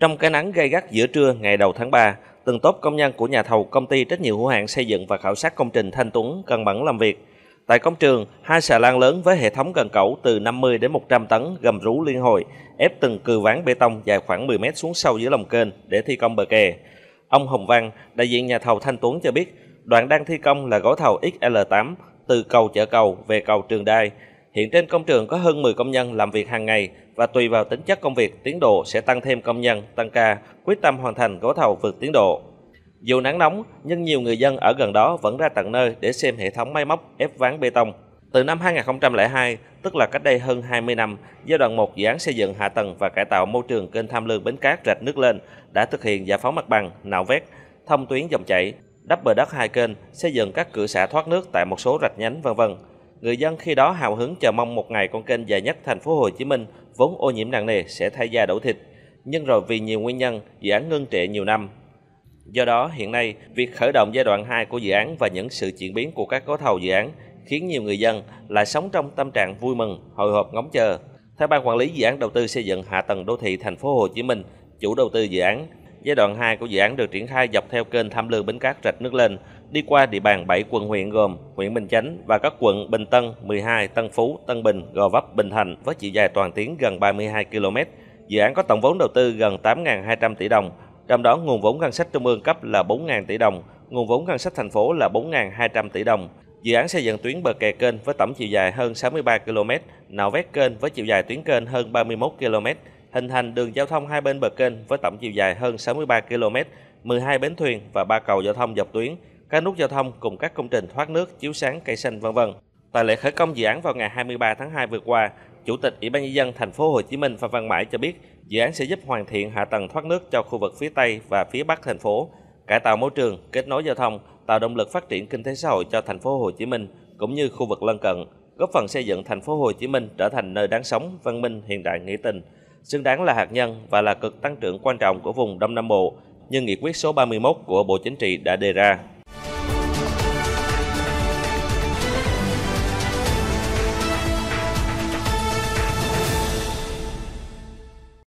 Trong cái nắng gay gắt giữa trưa ngày đầu tháng 3, từng tốp công nhân của nhà thầu công ty trách nhiệm hữu hạn xây dựng và khảo sát công trình Thanh Tuấn cần bẩn làm việc. Tại công trường, hai xà lan lớn với hệ thống cần cẩu từ 50 đến 100 tấn gầm rú liên hồi, ép từng cừ ván bê tông dài khoảng 10 mét xuống sâu dưới lòng kênh để thi công bờ kè. Ông Hồng Văn, đại diện nhà thầu Thanh Tuấn cho biết, đoạn đang thi công là gói thầu XL8 từ cầu chợ cầu về cầu Trường Đai. Hiện trên công trường có hơn 10 công nhân làm việc hàng ngày, và tùy vào tính chất công việc, tiến độ sẽ tăng thêm công nhân, tăng ca, quyết tâm hoàn thành gói thầu vượt tiến độ. Dù nắng nóng, nhưng nhiều người dân ở gần đó vẫn ra tận nơi để xem hệ thống máy móc ép ván bê tông. Từ năm 2002, tức là cách đây hơn 20 năm, giai đoạn 1 dự án xây dựng hạ tầng và cải tạo môi trường kênh Tham Lương Bến Cát rạch nước lên đã thực hiện giải phóng mặt bằng, nạo vét, thông tuyến dòng chảy, đắp bờ đất hai kênh, xây dựng các cửa xả thoát nước tại một số rạch nhánh vân vân. Người dân khi đó hào hứng chờ mong một ngày con kênh dài nhất thành phố Hồ Chí Minh vốn ô nhiễm nặng nề sẽ thay da đổ thịt, nhưng rồi vì nhiều nguyên nhân, dự án ngưng trệ nhiều năm. Do đó, hiện nay, việc khởi động giai đoạn 2 của dự án và những sự chuyển biến của các gói thầu dự án khiến nhiều người dân lại sống trong tâm trạng vui mừng, hồi hộp ngóng chờ. Theo ban quản lý dự án đầu tư xây dựng hạ tầng đô thị thành phố Hồ Chí Minh, chủ đầu tư dự án Giai đoạn 2 của dự án được triển khai dọc theo kênh Tham Lương Bến Cát Rạch Nước Lên, đi qua địa bàn 7 quận huyện gồm huyện Bình Chánh và các quận Bình Tân, 12, Tân Phú, Tân Bình, Gò Vấp, Bình Thành với chiều dài toàn tuyến gần 32 km. Dự án có tổng vốn đầu tư gần 8.200 tỷ đồng, trong đó nguồn vốn ngân sách trung ương cấp là 4.000 tỷ đồng, nguồn vốn ngân sách thành phố là 4.200 tỷ đồng. Dự án xây dựng tuyến bờ kè kênh với tổng chiều dài hơn 63 km, nạo vét kênh với chiều dài tuyến kênh hơn 31 km, hình thành đường giao thông hai bên bờ kênh với tổng chiều dài hơn 63 km, 12 bến thuyền và ba cầu giao thông dọc tuyến, các nút giao thông cùng các công trình thoát nước, chiếu sáng, cây xanh v.v. Tại lễ khởi công dự án vào ngày 23 tháng 2 vừa qua, Chủ tịch Ủy ban nhân dân thành phố Hồ Chí Minh Phan Văn Mãi cho biết, dự án sẽ giúp hoàn thiện hạ tầng thoát nước cho khu vực phía Tây và phía Bắc thành phố, cải tạo môi trường, kết nối giao thông, tạo động lực phát triển kinh tế xã hội cho thành phố Hồ Chí Minh cũng như khu vực lân cận, góp phần xây dựng thành phố Hồ Chí Minh trở thành nơi đáng sống, văn minh, hiện đại, nghĩa tình xứng đáng là hạt nhân và là cực tăng trưởng quan trọng của vùng Đông Nam Bộ như nghị quyết số 31 của Bộ Chính trị đã đề ra.